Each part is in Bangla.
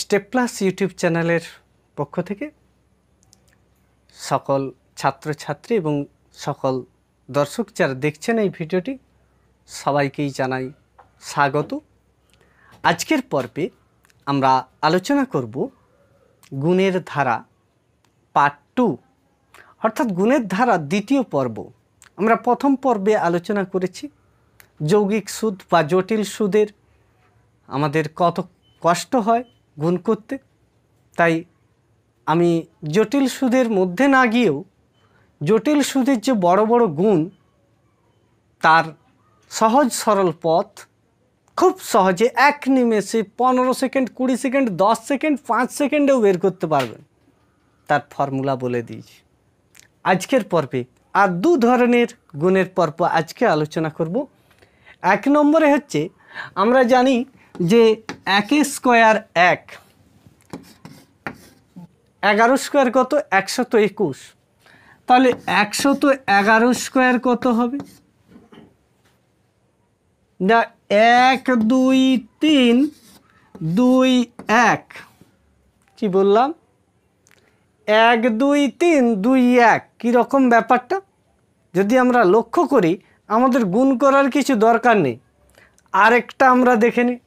স্টেপ প্লাস ইউটিউব চ্যানেলের পক্ষ থেকে সকল ছাত্রছাত্রী এবং সকল দর্শক যারা দেখছেন এই ভিডিওটি সবাইকেই জানাই স্বাগত আজকের পর্বে আমরা আলোচনা করব গুণের ধারা পার্ট টু অর্থাৎ গুণের ধারা দ্বিতীয় পর্ব আমরা প্রথম পর্বে আলোচনা করেছি যৌগিক সুদ বা জটিল সুদের আমাদের কত কষ্ট হয় গুণ করতে তাই আমি জটিল সুদের মধ্যে না গিয়েও জটিল সুদের যে বড় বড় গুণ তার সহজ সরল পথ খুব সহজে এক নিমেষে পনেরো সেকেন্ড কুড়ি সেকেন্ড দশ সেকেন্ড পাঁচ সেকেন্ডেও বের করতে পারবেন তার ফর্মুলা বলে দিয়েছি আজকের পর্বে আর দু ধরনের গুণের পর্ব আজকে আলোচনা করব এক নম্বরে হচ্ছে আমরা জানি যে এক স্কোয়ার এক এগারো স্কোয়ার কত একশত একুশ তাহলে একশত এগারো স্কোয়ার কত হবে না এক দুই তিন দুই এক কি বললাম এক দুই তিন দুই এক কীরকম ব্যাপারটা যদি আমরা লক্ষ্য করি আমাদের গুণ করার কিছু দরকার নেই আরেকটা আমরা দেখে নিই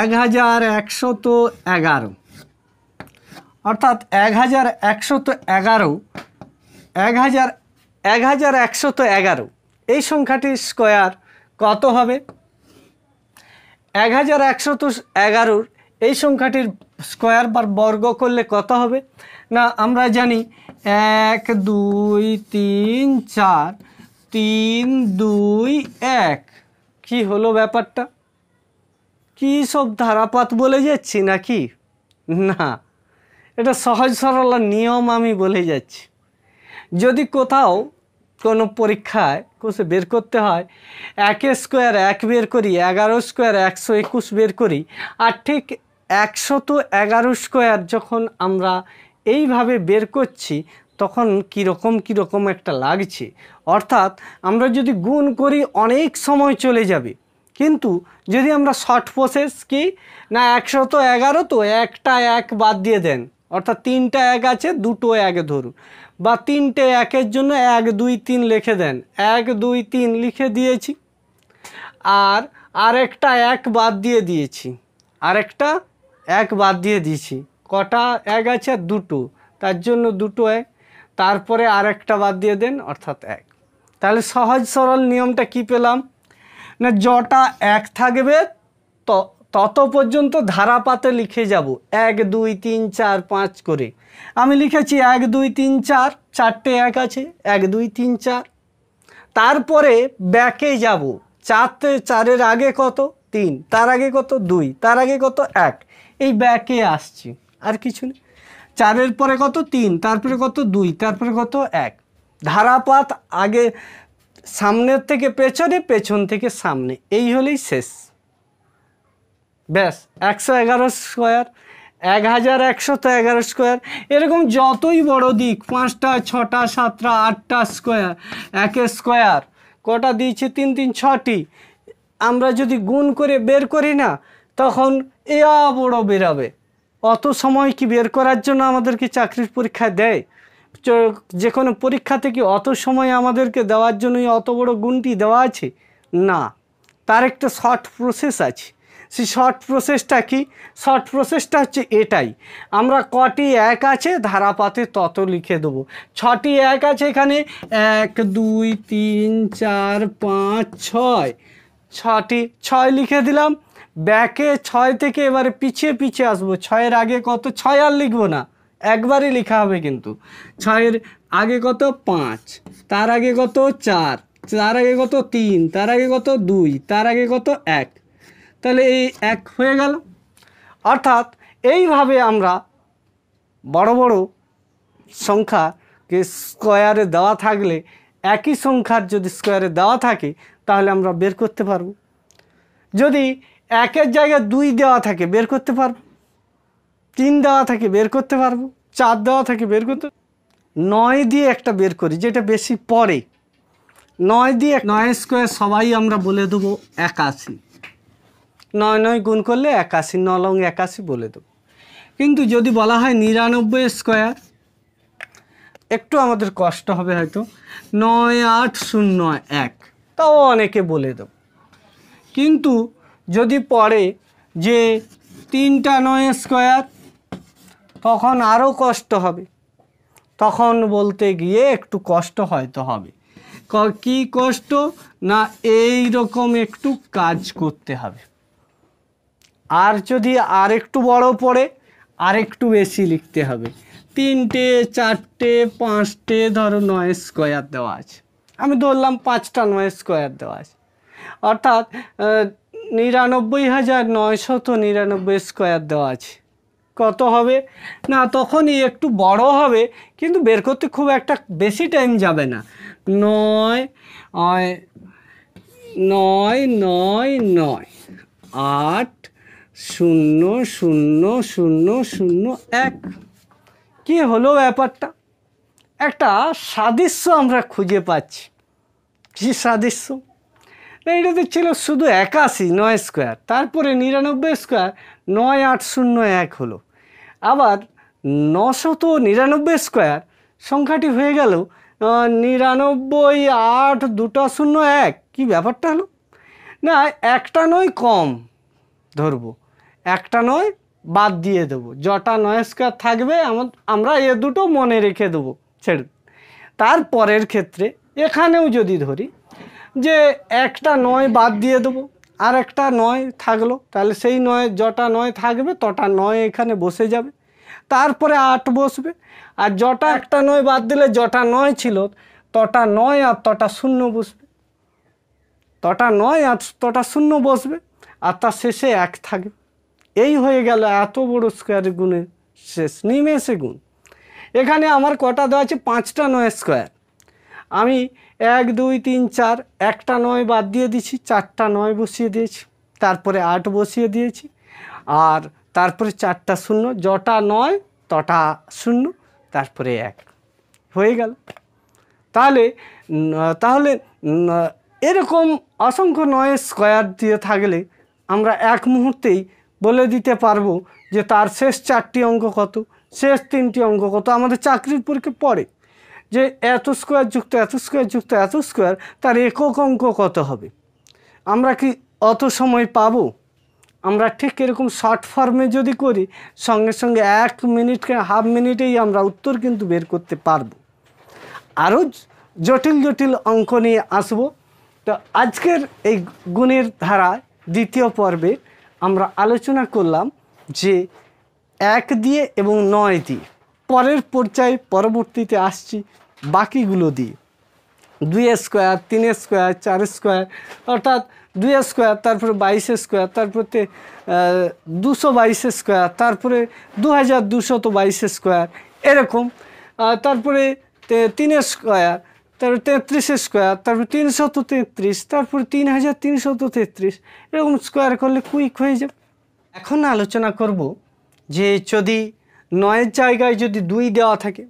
এক হাজার একশত এগারো অর্থাৎ এক হাজার একশত এগারো এক হাজার এক হাজার একশত এগারো এই সংখ্যাটির স্কোয়ার কত হবে এক হাজার একশত এগারোর এই সংখ্যাটির স্কোয়ার বা বর্গ করলে কত হবে না আমরা জানি এক দুই তিন চার তিন দুই এক কি হলো ব্যাপারটা কি সব ধারাপাত বলে যাচ্ছি নাকি না এটা সহজ সরল নিয়ম আমি বলে যাচ্ছি যদি কোথাও কোনো পরীক্ষায় কোষে বের করতে হয় এক স্কোয়ার এক বের করি এগারো স্কোয়ার একশো একুশ বের করি আর ঠিক একশো তো এগারো স্কোয়ার যখন আমরা এইভাবে বের করছি তখন কীরকম কীরকম একটা লাগছে অর্থাৎ আমরা যদি গুণ করি অনেক সময় চলে যাবে কিন্তু যদি আমরা শর্ট প্রসেস কি না একশো তো এগারো তো একটা এক বাদ দিয়ে দেন অর্থাৎ তিনটা এক আছে দুটো এক ধরুন বা তিনটে একের জন্য এক দুই তিন লিখে দেন এক দুই তিন লিখে দিয়েছি আর আরেকটা এক বাদ দিয়ে দিয়েছি আরেকটা এক বাদ দিয়ে দিয়েছি কটা এক আছে দুটো তার জন্য দুটো এক তারপরে আর একটা বাদ দিয়ে দেন অর্থাৎ এক তাহলে সহজ সরল নিয়মটা কি পেলাম না জটা এক থাকবে তত পর্যন্ত ধারাপাতে লিখে যাব এক দুই তিন চার পাঁচ করে আমি লিখেছি এক দুই তিন চার চারটে এক আছে এক দুই তিন চার তারপরে ব্যাকে যাব চারতে চারের আগে কত তিন তার আগে কত দুই তার আগে কত এক এই ব্যাকে আসছি আর কিছু না চারের পরে কত তিন তারপরে কত দুই তারপরে কত এক ধারাপাত আগে সামনের থেকে পেছনে পেছন থেকে সামনে এই হলেই শেষ ব্যাস একশো এগারো স্কোয়ার এক হাজার একশত এগারো স্কোয়ার এরকম যতই বড় দিক পাঁচটা ছটা সাতটা আটটা স্কোয়ার এক স্কোয়ার কটা দিয়েছে তিন তিন ছটি আমরা যদি গুণ করে বের করি না তখন এ বড় বেরাবে অত সময় কি বের করার জন্য আমাদেরকে চাকরির পরীক্ষা দেয় যে কোনো পরীক্ষা থেকে অত সময় আমাদেরকে দেওয়ার জন্যই অত বড় গুণটি দেওয়া আছে না তার একটা শর্ট প্রসেস আছে সেই শর্ট প্রসেসটা কি শর্ট প্রসেসটা হচ্ছে এটাই আমরা কটি এক আছে ধারাপাতে তত লিখে দেব ছটি এক আছে এখানে এক দুই তিন চার পাঁচ ছয় ছটি ছয় লিখে দিলাম ব্যাকে ছয় থেকে এবারে পিছিয়ে পিছিয়ে আসবো ছয়ের আগে কত ছয় আর লিখবো না একবারই লেখা হবে কিন্তু ছয়ের আগে কত পাঁচ তার আগে কত চার তার আগে কত তিন তার আগে কত দুই তার আগে কত এক তাহলে এই এক হয়ে গেল অর্থাৎ এইভাবে আমরা বড় বড় সংখ্যাকে স্কোয়ারে দেওয়া থাকলে একই সংখ্যার যদি স্কোয়ারে দেওয়া থাকে তাহলে আমরা বের করতে পারব যদি একের জায়গায় দুই দেওয়া থাকে বের করতে পারবো তিন দেওয়া থাকে বের করতে পারবো চার দেওয়া থাকে বের করতে নয় দিয়ে একটা বের করি যেটা বেশি পরে নয় দিয়ে নয় স্কোয়ার সবাই আমরা বলে দেবো একাশি নয় নয় গুণ করলে একাশি নলং একাশি বলে দেবো কিন্তু যদি বলা হয় নিরানব্বই স্কোয়ার একটু আমাদের কষ্ট হবে হয়তো নয় আট শূন্য এক তাও অনেকে বলে দেব কিন্তু যদি পড়ে যে তিনটা নয় স্কোয়ার তখন আরও কষ্ট হবে তখন বলতে গিয়ে একটু কষ্ট হয়তো হবে কি কষ্ট না এই রকম একটু কাজ করতে হবে আর যদি আর একটু বড় পড়ে আর একটু বেশি লিখতে হবে তিনটে চারটে পাঁচটে ধরো নয় স্কোয়ার দেওয়া আছে আমি ধরলাম পাঁচটা নয় স্কোয়ার দেওয়া আছে অর্থাৎ নিরানব্বই হাজার নয়শত নিরানব্বই স্কোয়ার দেওয়া আছে কত হবে না তখনই একটু বড় হবে কিন্তু বের করতে খুব একটা বেশি টাইম যাবে না নয় নয় নয় নয় আট শূন্য শূন্য শূন্য শূন্য এক কি হলো ব্যাপারটা একটা সাদৃশ্য আমরা খুঁজে পাচ্ছি কি সাদৃশ্য এইটাতে ছিল শুধু একাশি নয় স্কোয়ার তারপরে নিরানব্বই স্কোয়ার নয় আট শূন্য এক হলো আবার নশত নিরানব্বই স্কোয়ার সংখ্যাটি হয়ে গেল নিরানব্বই আট দুটো শূন্য এক কী ব্যাপারটা হলো না একটা নয় কম ধরব একটা নয় বাদ দিয়ে দেবো জটা নয় স্কোয়ার থাকবে আমরা এ দুটো মনে রেখে দেবো ছেড়ে তারপরের ক্ষেত্রে এখানেও যদি ধরি যে একটা নয় বাদ দিয়ে দেবো আর একটা নয় থাকলো তাহলে সেই নয় জটা নয় থাকবে তটা নয় এখানে বসে যাবে তারপরে আট বসবে আর জটা একটা নয় বাদ দিলে জটা নয় ছিল তটা নয় আর তটা শূন্য বসবে তটা নয় আর তটা শূন্য বসবে আর তার শেষে এক থাকবে এই হয়ে গেল এত বড় স্কোয়ার গুণের শেষ নিমেষে গুণ এখানে আমার কটা দেওয়া আছে পাঁচটা নয় স্কোয়ার আমি এক দুই তিন চার একটা নয় বাদ দিয়ে দিয়েছি চারটা নয় বসিয়ে দিয়েছি তারপরে আট বসিয়ে দিয়েছি আর তারপরে চারটা শূন্য জটা নয় তটা শূন্য তারপরে এক হয়ে গেল তাহলে তাহলে এরকম অসংখ্য নয় স্কোয়ার দিয়ে থাকলে আমরা এক মুহূর্তেই বলে দিতে পারবো যে তার শেষ চারটি অঙ্ক কত শেষ তিনটি অঙ্ক কত আমাদের চাকরির পরীক্ষা পড়ে যে এত স্কোয়ার যুক্ত এত স্কোয়ার যুক্ত এত স্কোয়ার তার একক অঙ্ক কত হবে আমরা কি অত সময় পাব আমরা ঠিক এরকম শর্ট ফর্মে যদি করি সঙ্গে সঙ্গে এক মিনিটকে হাফ মিনিটেই আমরা উত্তর কিন্তু বের করতে পারব আরও জটিল জটিল অঙ্ক নিয়ে আসব তো আজকের এই গুণের ধারায় দ্বিতীয় পর্বে আমরা আলোচনা করলাম যে এক দিয়ে এবং নয় দিয়ে পরের পর্যায়ে পরবর্তীতে আসছি বাকিগুলো দিয়ে দুই স্কোয়ার তিন স্কোয়ার চার স্কোয়ার অর্থাৎ দুই স্কোয়ার তারপরে বাইশ স্কোয়ার তারপরে দুশো বাইশ স্কোয়ার তারপরে দু হাজার দুশত বাইশ স্কোয়ার এরকম তারপরে তিন স্কোয়ার তারপরে তেত্রিশ স্কোয়ার তারপরে তিনশত তেত্রিশ তারপরে তিন হাজার তিনশত তেত্রিশ এরকম স্কোয়ার করলে কুইক হয়ে যাবে এখন আলোচনা করব যে যদি নয়ের জায়গায় যদি দুই দেওয়া থাকে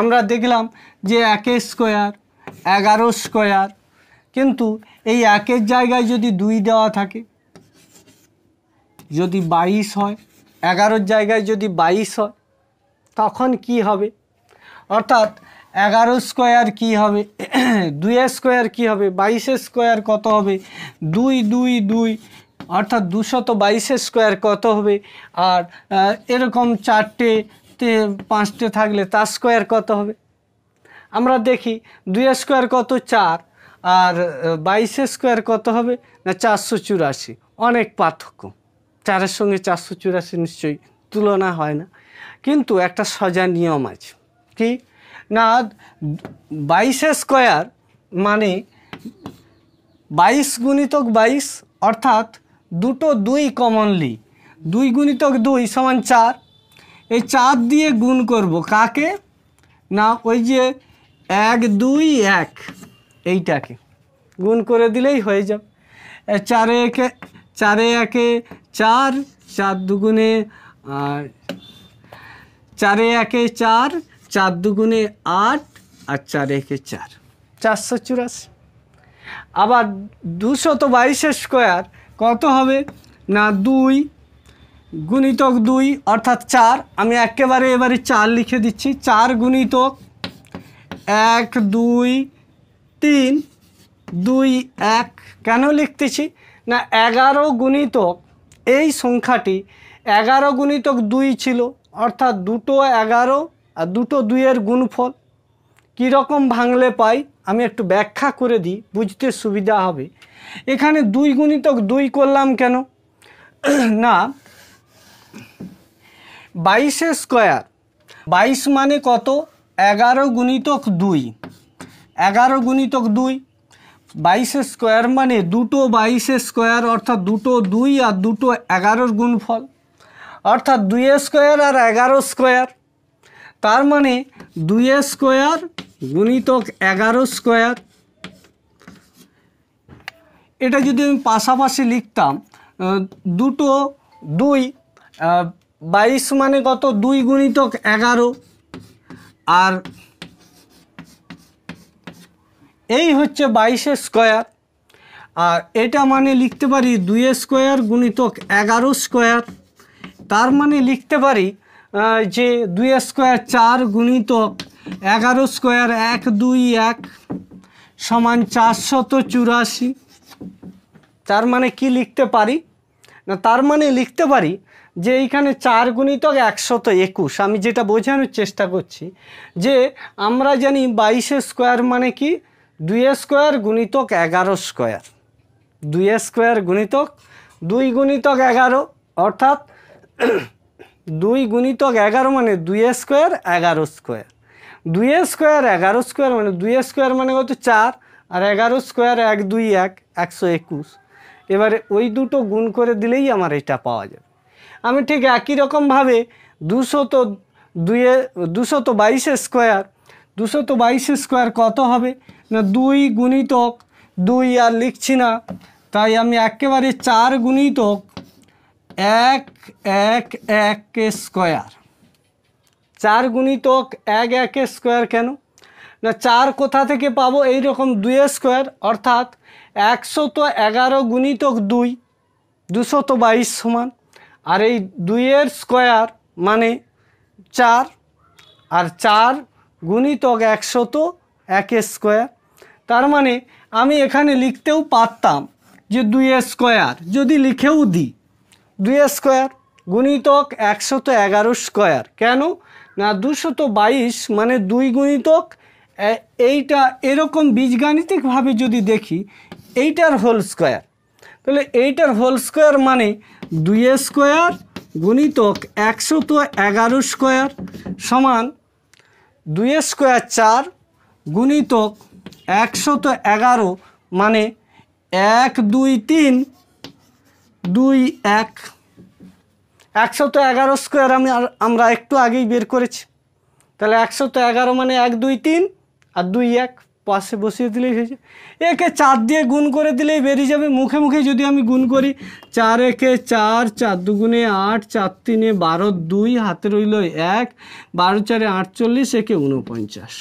আমরা দেখলাম যে এক স্কোয়ার এগারো স্কোয়ার কিন্তু এই একের জায়গায় যদি দুই দেওয়া থাকে যদি বাইশ হয় এগারোর জায়গায় যদি বাইশ হয় তখন কি হবে অর্থাৎ এগারো স্কোয়ার কি হবে দুই স্কোয়ার কি হবে বাইশের স্কোয়ার কত হবে দুই দুই দুই অর্থাৎ দুশত বাইশে স্কোয়ার কত হবে আর এরকম চারটে পাঁচটে থাকলে তার স্কোয়ার কত হবে আমরা দেখি দুই স্কোয়ার কত চার আর বাইশে স্কোয়ার কত হবে না চারশো চুরাশি অনেক পার্থক্য চারের সঙ্গে চারশো চুরাশি নিশ্চয়ই তুলনা হয় না কিন্তু একটা সজা নিয়ম আছে কি না বাইশে স্কোয়ার মানে বাইশ গুণিতক বাইশ অর্থাৎ দুটো দুই কমনলি দুই গুণিতক দুই সমান চার এই চার দিয়ে গুণ করব কাকে না ওই যে এক দুই এক এইটাকে গুণ করে দিলেই হয়ে যাবে চারে একে চারে একে চার চার দুগুণে চারে একে চার চার দুগুণে আট আর চারে একে চার চারশো চুরাশি আবার দুশত বাইশের স্কোয়ার কত হবে না দুই গুণিতক দুই অর্থাৎ চার আমি একেবারে এবারে চার লিখে দিচ্ছি চার গুণিতক এক দুই তিন দুই এক কেন লিখতেছি না এগারো গুণিতক এই সংখ্যাটি এগারো গুণিতক দুই ছিল অর্থাৎ দুটো এগারো আর দুটো দুইয়ের গুণফল কীরকম ভাঙলে পাই আমি একটু ব্যাখ্যা করে দিই বুঝতে সুবিধা হবে এখানে দুই গুণিতক দুই করলাম কেন না বাইশে স্কোয়ার বাইশ মানে কত এগারো গুণিতক দুই এগারো গুণিতক দুই বাইশে স্কোয়ার মানে দুটো বাইশে স্কোয়ার অর্থাৎ দুটো দুই আর দুটো এগারোর গুণফল অর্থাৎ দুই স্কোয়ার আর এগারো স্কোয়ার তার মানে দুই স্কোয়ার গুণিতক এগারো স্কোয়ার এটা যদি আমি পাশাপাশি লিখতাম দুটো দুই বাইশ মানে কত দুই গুণিতক এগারো আর এই হচ্ছে বাইশের স্কোয়ার আর এটা মানে লিখতে পারি দুই স্কোয়ার গুণিতক এগারো স্কোয়ার তার মানে লিখতে পারি যে দুই স্কোয়ার চার গুণিতক এগারো স্কোয়ার এক দুই এক সমান চারশত চুরাশি তার মানে কি লিখতে পারি না তার মানে লিখতে পারি যে এইখানে চার গুণিতক একশত একুশ আমি যেটা বোঝানোর চেষ্টা করছি যে আমরা জানি বাইশে স্কোয়ার মানে কি দুই স্কোয়ার গুণিতক এগারো স্কোয়ার দুই স্কোয়ার গুণিতক দুই গুণিতক এগারো অর্থাৎ দুই গুণিতক এগারো মানে দুই স্কোয়ার এগারো স্কোয়ার দুয়ে স্কোয়ার এগারো স্কোয়ার মানে দুই স্কোয়ার মানে কত চার আর এগারো স্কোয়ার এক দুই এক একশো একুশ এবারে ওই দুটো গুণ করে দিলেই আমার এটা পাওয়া যাবে আমি ঠিক একই রকমভাবে দুশত দুয়ে দুশত বাইশে স্কোয়ার দুশত বাইশে স্কোয়ার কত হবে না দুই গুণিতক দুই আর লিখছি না তাই আমি একেবারে চার গুণিতক এক এক এক স্কোয়ার চার গুণিতক এক এক স্কোয়ার কেন না চার কোথা থেকে পাবো এইরকম দুই স্কোয়ার অর্থাৎ একশো তো এগারো গুণিতক দুই দুশো তো বাইশ সমান আর এই দুইয়ের স্কোয়ার মানে চার আর চার গুণিতক একশো তো এক স্কোয়ার তার মানে আমি এখানে লিখতেও পারতাম যে দুই স্কোয়ার যদি লিখেও দিই দুই স্কোয়ার গুণিতক একশো তো এগারো স্কোয়ার কেন না দুশত বাইশ মানে দুই গুণিতক এইটা এরকম বীজগাণিতিকভাবে যদি দেখি এইটার হোল স্কোয়ার তাহলে এইটার হোল স্কোয়ার মানে দুই স্কোয়ার গুণিতক একশো তো এগারো স্কোয়ার সমান দুই স্কোয়ার চার গুণিতক একশো তো এগারো মানে এক দুই তিন দুই এক একশত এগারো স্কোয়ার আমি আমরা একটু আগেই বের করেছি তাহলে একশত এগারো মানে এক দুই তিন আর দুই এক পাশে বসিয়ে দিলেই হয়েছে একে চার দিয়ে গুণ করে দিলেই বেরিয়ে যাবে মুখে মুখে যদি আমি গুণ করি চার একে চার চার দুগুণে আট চার তিনে বারো দুই হাতে রইল এক বারো চারে আটচল্লিশ একে উনপঞ্চাশ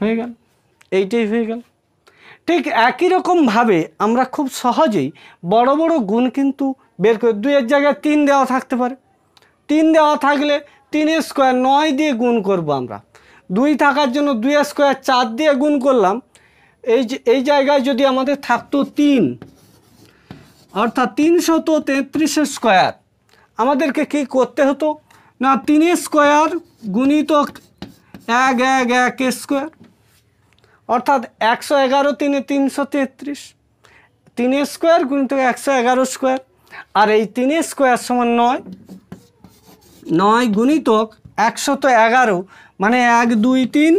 হয়ে গেল এইটাই হয়ে গেল ঠিক একই রকমভাবে আমরা খুব সহজেই বড় বড় গুণ কিন্তু বের করে দুইয়ের জায়গায় তিন দেওয়া থাকতে পারে তিন দেওয়া থাকলে তিনের স্কোয়ার নয় দিয়ে গুণ করব আমরা দুই থাকার জন্য দুই স্কোয়ার চার দিয়ে গুণ করলাম এই এই জায়গায় যদি আমাদের থাকতো তিন অর্থাৎ তিনশত তেত্রিশ স্কোয়ার আমাদেরকে কি করতে হতো না তিনের স্কোয়ার গুণিত এক এক এক স্কোয়ার অর্থাৎ একশো এগারো তিনে তিনশো তেত্রিশ তিন স্কোয়ার গুণিত একশো এগারো স্কোয়ার আর এই তিন স্কোয়ার সমান নয় নয় গুণিতক একশত এগারো মানে এক দুই তিন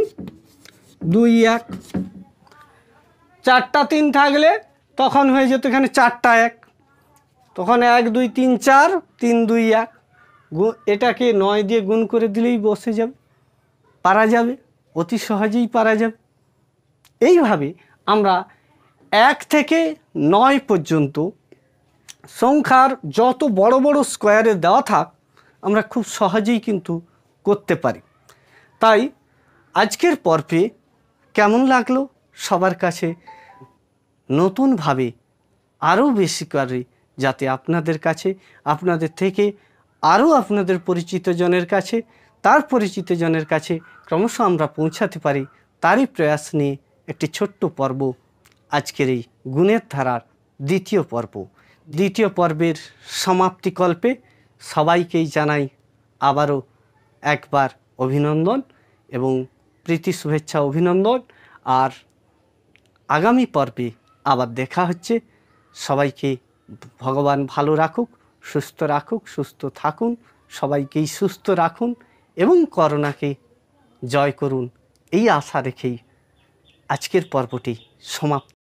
দুই এক চারটা তিন থাকলে তখন হয়ে যেত এখানে চারটা এক তখন এক দুই তিন চার তিন দুই এক এটাকে নয় দিয়ে গুণ করে দিলেই বসে যাবে পারা যাবে অতি সহজেই পারা যাবে এইভাবে আমরা এক থেকে নয় পর্যন্ত সংখ্যার যত বড় বড় স্কোয়ারে দেওয়া থাক আমরা খুব সহজেই কিন্তু করতে পারি তাই আজকের পর্বে কেমন লাগলো সবার কাছে নতুনভাবে আরও বেশি করে যাতে আপনাদের কাছে আপনাদের থেকে আরও আপনাদের পরিচিতজনের কাছে তার পরিচিতজনের কাছে ক্রমশ আমরা পৌঁছাতে পারি তারই প্রয়াস নিয়ে একটি ছোট্ট পর্ব আজকের এই গুণের ধারার দ্বিতীয় পর্ব দ্বিতীয় পর্বের সমাপ্তিকল্পে সবাইকেই জানাই আবারও একবার অভিনন্দন এবং প্রীতি শুভেচ্ছা অভিনন্দন আর আগামী পর্বে আবার দেখা হচ্ছে সবাইকে ভগবান ভালো রাখুক সুস্থ রাখুক সুস্থ থাকুন সবাইকেই সুস্থ রাখুন এবং করোনাকে জয় করুন এই আশা রেখেই আজকের পর্বটি সমাপ্ত